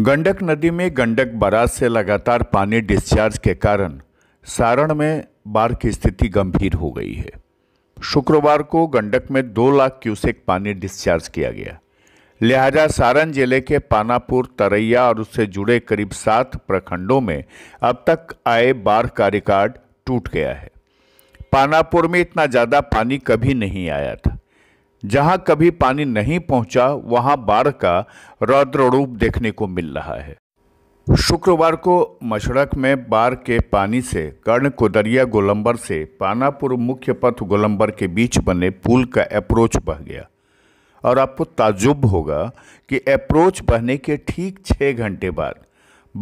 गंडक नदी में गंडक बराज से लगातार पानी डिस्चार्ज के कारण सारण में बाढ़ की स्थिति गंभीर हो गई है शुक्रवार को गंडक में दो लाख क्यूसेक पानी डिस्चार्ज किया गया लिहाजा सारण जिले के पानापुर तरैया और उससे जुड़े करीब सात प्रखंडों में अब तक आए बाढ़ का रिकॉर्ड टूट गया है पानापुर में इतना ज़्यादा पानी कभी नहीं आया था जहां कभी पानी नहीं पहुंचा वहां बाढ़ का रौद्र रूप देखने को मिल रहा है शुक्रवार को मशरक में बाढ़ के पानी से कर्ण कोदरिया गोलंबर से पानापुर मुख्य पथ गोलंबर के बीच बने पुल का अप्रोच बह गया और आपको ताजुब होगा कि अप्रोच बहने के ठीक छः घंटे बाद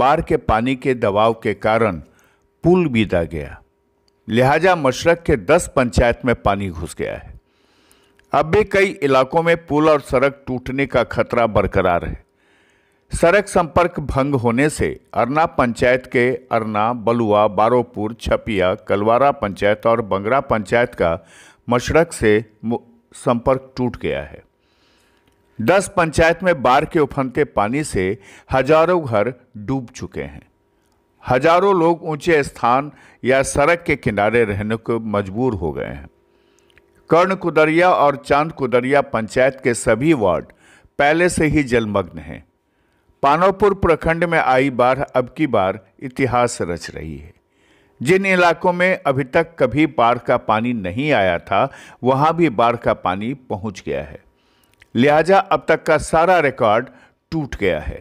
बाढ़ के पानी के दबाव के कारण पुल बीता गया लिहाजा मशरक के दस पंचायत में पानी घुस गया है अब भी कई इलाकों में पुल और सड़क टूटने का खतरा बरकरार है सड़क संपर्क भंग होने से अरना पंचायत के अरना बलुआ बारोपुर छपिया कलवारा पंचायत और बंगरा पंचायत का मशरक से संपर्क टूट गया है दस पंचायत में बाढ़ के उफनते पानी से हजारों घर डूब चुके हैं हजारों लोग ऊंचे स्थान या सड़क के किनारे रहने को मजबूर हो गए हैं कर्ण कुदरिया और चांद कुदरिया पंचायत के सभी वार्ड पहले से ही जलमग्न हैं पानोपुर प्रखंड में आई बाढ़ अब की बार इतिहास रच रही है जिन इलाकों में अभी तक कभी बाढ़ का पानी नहीं आया था वहां भी बाढ़ का पानी पहुंच गया है लिहाजा अब तक का सारा रिकॉर्ड टूट गया है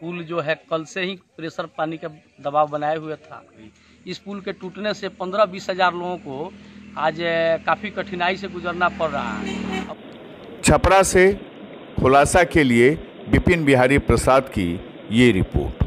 पुल जो है कल से ही प्रेशर पानी का दबाव बनाए हुए था इस पुल के टूटने से पंद्रह बीस हजार लोगों को आज काफ़ी कठिनाई से गुजरना पड़ रहा है छपरा से खुलासा के लिए विपिन बिहारी प्रसाद की ये रिपोर्ट